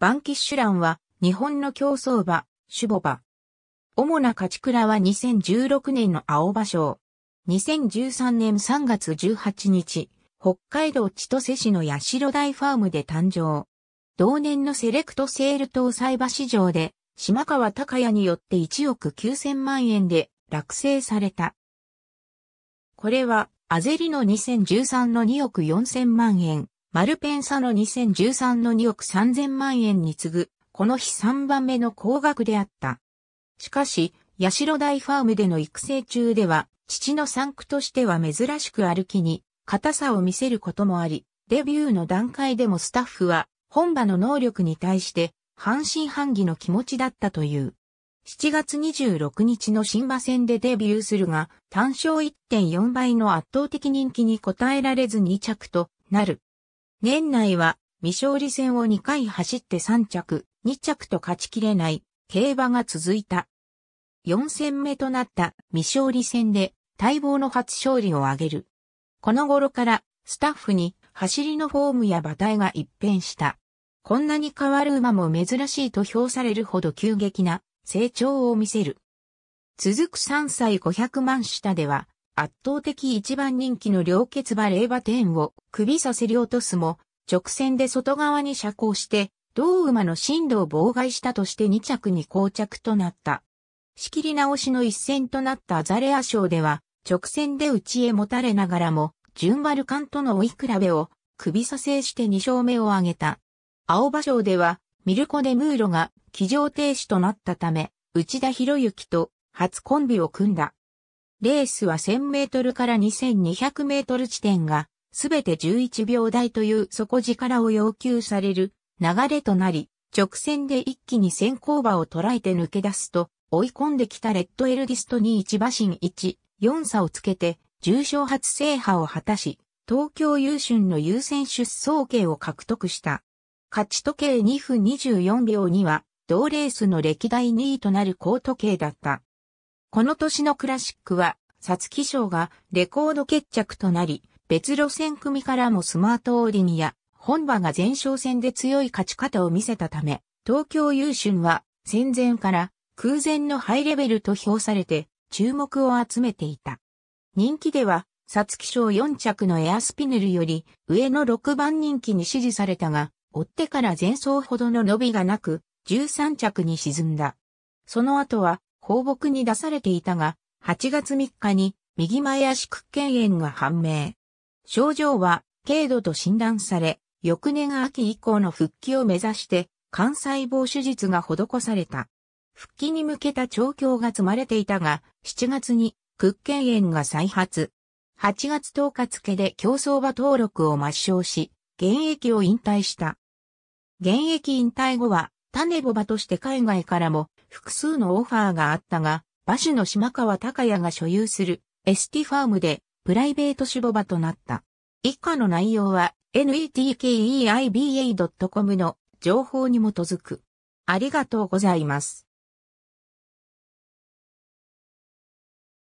バンキッシュランは日本の競走馬、種母馬。主な勝ち倉は2016年の青馬賞。2013年3月18日、北海道千歳市の八代大ファームで誕生。同年のセレクトセール搭載馬市場で、島川隆也によって1億9000万円で落成された。これは、アゼリの2013の2億4000万円、マルペンサの2013の2億3000万円に次ぐ、この日3番目の高額であった。しかし、シロ大ファームでの育成中では、父の産駒としては珍しく歩きに、硬さを見せることもあり、デビューの段階でもスタッフは、本場の能力に対して、半信半疑の気持ちだったという。7月26日の新馬戦でデビューするが、単勝1.4倍の圧倒的人気に応えられず2着となる。年内は未勝利戦を2回走って3着、2着と勝ちきれない競馬が続いた。4戦目となった未勝利戦で待望の初勝利を挙げる。この頃からスタッフに走りのフォームや馬体が一変した。こんなに変わる馬も珍しいと評されるほど急激な成長を見せる。続く3歳500万下では圧倒的一番人気の両結馬霊馬天を首させり落とすも、直線で外側に遮光して、同馬の進路を妨害したとして2着に膠着となった。仕切り直しの一戦となったアザレア賞では、直線で内へもたれながらも、順丸艦との追い比べを、首させして2勝目を挙げた。青葉賞では、ミルコ・デ・ムーロが、騎乗停止となったため、内田博之と初コンビを組んだ。レースは1000メートルから2200メートル地点が、すべて11秒台という底力を要求される流れとなり、直線で一気に先行馬を捉えて抜け出すと、追い込んできたレッドエルディストに1馬身1、4差をつけて、重賞初制覇を果たし、東京優春の優先出走権を獲得した。勝ち時計2分24秒には、同レースの歴代2位となる高時計だった。この年のクラシックは、サツキ賞がレコード決着となり、別路線組からもスマートオーディニア、本場が前哨戦で強い勝ち方を見せたため、東京優春は戦前から空前のハイレベルと評されて注目を集めていた。人気では、サツキ賞4着のエアスピネルより上の6番人気に支持されたが、追ってから前走ほどの伸びがなく、13着に沈んだ。その後は放牧に出されていたが、8月3日に右前足屈腱炎が判明。症状は軽度と診断され、翌年秋以降の復帰を目指して、肝細胞手術が施された。復帰に向けた調教が積まれていたが、7月に屈腱炎が再発。8月10日付で競走馬登録を抹消し、現役を引退した。現役引退後は、種ボバとして海外からも複数のオファーがあったが、馬主の島川隆也が所有するエスティファームでプライベート種母場となった。以下の内容は netkeiba.com の情報に基づく。ありがとうございます。